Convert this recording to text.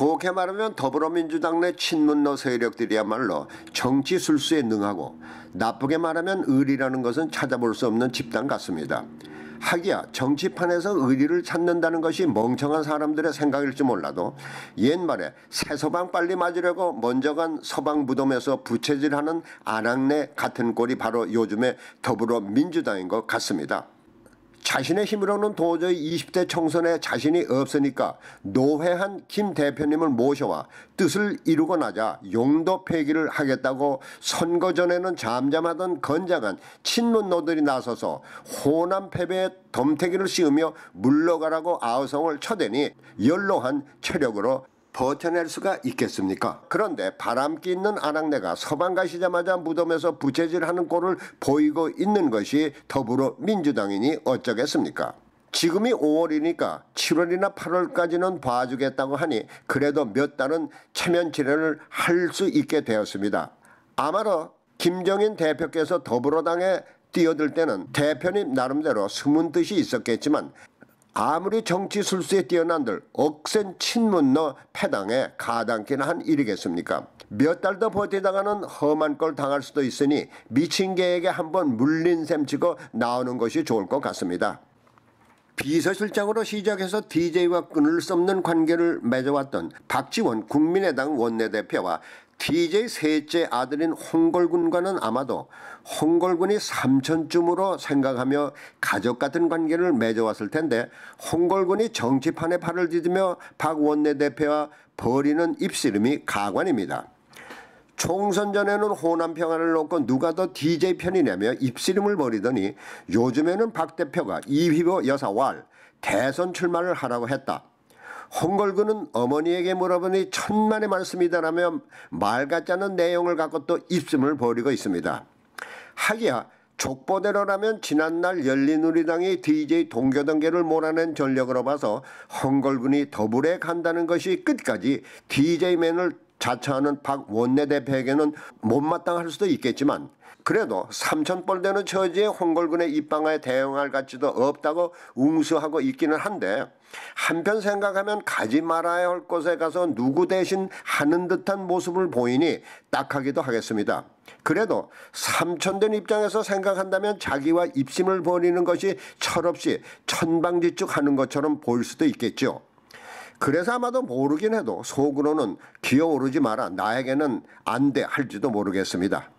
좋게 말하면 더불어민주당 내 친문노 세력들이야말로 정치 술수에 능하고 나쁘게 말하면 의리라는 것은 찾아볼 수 없는 집단 같습니다. 하기야 정치판에서 의리를 찾는다는 것이 멍청한 사람들의 생각일지 몰라도 옛말에 새서방 빨리 맞으려고 먼저 간 서방 무덤에서 부채질하는 아낙네 같은 꼴이 바로 요즘의 더불어민주당인 것 같습니다. 자신의 힘으로는 도저히 20대 총선에 자신이 없으니까 노회한 김 대표님을 모셔와 뜻을 이루고 나자 용도 폐기를 하겠다고 선거 전에는 잠잠하던 건장한 친문노들이 나서서 호남 패배의 덤태기를 씌우며 물러가라고 아우성을 쳐대니 연로한 체력으로 버텨낼 수가 있겠습니까? 그런데 바람기 있는 아낙네가 서방 가시자마자 무덤에서 부채질하는 꼴을 보이고 있는 것이 더불어민주당이니 어쩌겠습니까? 지금이 5월이니까 7월이나 8월까지는 봐주겠다고 하니 그래도 몇 달은 체면 치료를 할 수 있게 되었습니다. 아마도 김정인 대표께서 더불어당에 뛰어들 때는 대표님 나름대로 숨은 뜻이 있었겠지만 아무리 정치 술수에 뛰어난들 억센 친문너 패당에 가당키나한 일이겠습니까? 몇 달 더 버티다가는 험한 걸 당할 수도 있으니 미친 개에게 한번 물린 셈 치고 나오는 것이 좋을 것 같습니다. 비서실장으로 시작해서 DJ와 끊을 수는 관계를 맺어왔던 박지원 국민의당 원내대표와 DJ 셋째 아들인 홍걸군과는 아마도 홍걸군이 삼촌쯤으로 생각하며 가족 같은 관계를 맺어왔을 텐데 홍걸군이 정치판에 팔을 디디며 박 원내대표와 벌이는 입씨름이 가관입니다. 총선 전에는 호남 평화를 놓고 누가 더 DJ 편이냐며 입씨름을 벌이더니 요즘에는 박 대표가 이휘보 여사왈 대선 출마를 하라고 했다. 홍걸군은 어머니에게 물어보니 천만의 말씀이다라며 말 같지 않은 내용을 갖고 또 입심을 벌이고 있습니다. 하기야 족보대로라면 지난날 열린우리당이 DJ 동교동계를 몰아낸 전력으로 봐서 헝걸군이 더불에 간다는 것이 끝까지 DJ맨을 자처하는 박 원내대표에게는 못마땅할 수도 있겠지만 그래도 삼천벌 되는 처지에 홍골군의 입방아에 대응할 가치도 없다고 웅수하고 있기는 한데 한편 생각하면 가지 말아야 할 곳에 가서 누구 대신 하는 듯한 모습을 보이니 딱하기도 하겠습니다. 그래도 삼천된 입장에서 생각한다면 자기와 입심을 벌이는 것이 철없이 천방지축하는 것처럼 보일 수도 있겠죠. 그래서 아마도 모르긴 해도 속으로는 기어오르지 마라 나에게는 안 돼 할지도 모르겠습니다.